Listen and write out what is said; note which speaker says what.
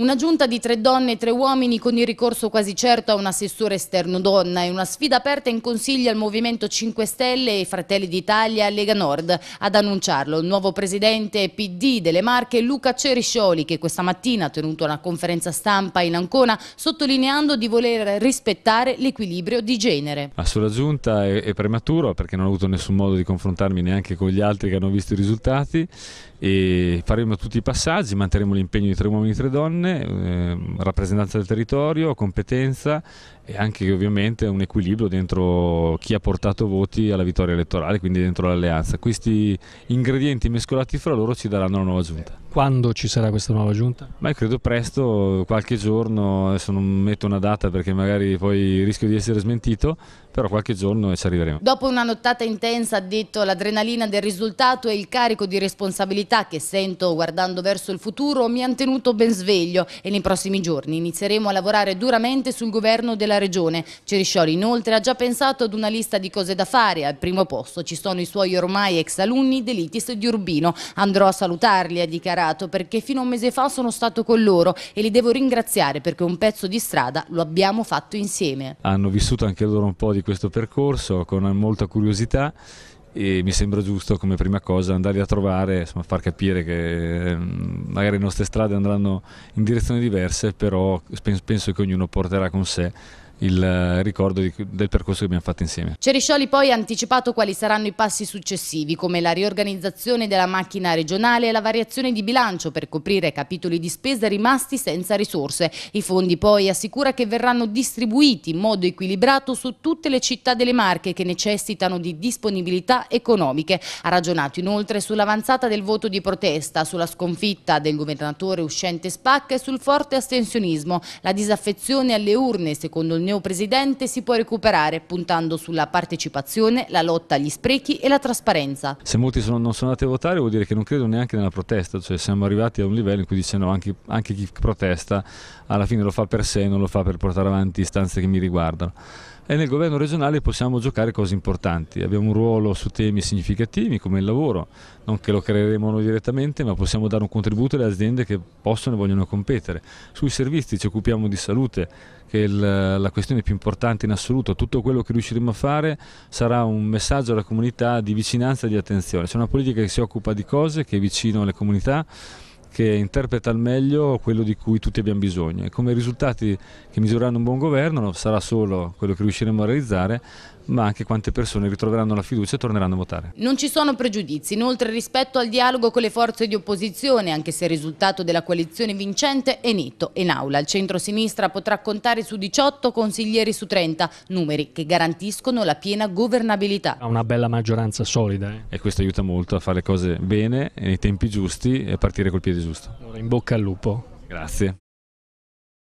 Speaker 1: Una giunta di tre donne e tre uomini con il ricorso quasi certo a un assessore esterno donna e una sfida aperta in consiglio al Movimento 5 Stelle e Fratelli d'Italia e Lega Nord. Ad annunciarlo il nuovo presidente PD delle Marche Luca Ceriscioli che questa mattina ha tenuto una conferenza stampa in Ancona sottolineando di voler rispettare l'equilibrio di genere.
Speaker 2: Ma sulla giunta è prematuro perché non ho avuto nessun modo di confrontarmi neanche con gli altri che hanno visto i risultati e faremo tutti i passaggi, manterremo l'impegno di tre uomini e tre donne eh, rappresentanza del territorio, competenza e anche ovviamente un equilibrio dentro chi ha portato voti alla vittoria elettorale, quindi dentro l'alleanza. Questi ingredienti mescolati fra loro ci daranno la nuova giunta. Quando ci sarà questa nuova giunta? Ma credo presto, qualche giorno, adesso non metto una data perché magari poi rischio di essere smentito, però qualche giorno ci arriveremo.
Speaker 1: Dopo una nottata intensa, ha detto l'adrenalina del risultato e il carico di responsabilità che sento guardando verso il futuro mi ha tenuto ben sveglio e nei prossimi giorni inizieremo a lavorare duramente sul governo della regione. Ceriscioli inoltre ha già pensato ad una lista di cose da fare. Al primo posto ci sono i suoi ormai ex alunni dell'ITIS di Urbino. Andrò a salutarli, ha dichiarato, perché fino a un mese fa sono stato con loro e li devo ringraziare perché un pezzo di strada lo abbiamo fatto insieme.
Speaker 2: Hanno vissuto anche loro un po' di questo percorso con molta curiosità e mi sembra giusto come prima cosa andarli a trovare, insomma, far capire che ehm, magari le nostre strade andranno in direzioni diverse, però penso che ognuno porterà con sé il eh, ricordo di, del percorso che abbiamo fatto insieme.
Speaker 1: Ceriscioli poi ha anticipato quali saranno i passi successivi, come la riorganizzazione della macchina regionale e la variazione di bilancio per coprire capitoli di spesa rimasti senza risorse. I fondi poi assicura che verranno distribuiti in modo equilibrato su tutte le città delle Marche che necessitano di disponibilità economiche. Ha ragionato inoltre sull'avanzata del voto di protesta, sulla sconfitta del governatore uscente Spacca e sul forte astensionismo, la disaffezione alle urne secondo il neo presidente si può recuperare puntando sulla partecipazione, la lotta agli sprechi e la trasparenza.
Speaker 2: Se molti sono, non sono andati a votare vuol dire che non credo neanche nella protesta, cioè siamo arrivati a un livello in cui dicendo anche, anche chi protesta alla fine lo fa per sé, non lo fa per portare avanti istanze che mi riguardano e nel governo regionale possiamo giocare cose importanti. Abbiamo un ruolo su temi significativi come il lavoro, non che lo creeremo noi direttamente, ma possiamo dare un contributo alle aziende che possono e vogliono competere. Sui servizi ci occupiamo di salute, che è la questione più importante in assoluto. Tutto quello che riusciremo a fare sarà un messaggio alla comunità di vicinanza e di attenzione. C'è una politica che si occupa di cose, che è vicino alle comunità che interpreta al meglio quello di cui tutti abbiamo bisogno e come risultati che misurano un buon governo sarà solo quello che riusciremo a realizzare ma anche quante persone ritroveranno la fiducia e torneranno a votare.
Speaker 1: Non ci sono pregiudizi, inoltre rispetto al dialogo con le forze di opposizione, anche se il risultato della coalizione vincente è netto. In aula il centro-sinistra potrà contare su 18 consiglieri su 30, numeri che garantiscono la piena governabilità. Ha
Speaker 2: una bella maggioranza solida. Eh? E questo aiuta molto a fare le cose bene, nei tempi giusti e a partire col piede giusto. Allora, in bocca al lupo. Grazie.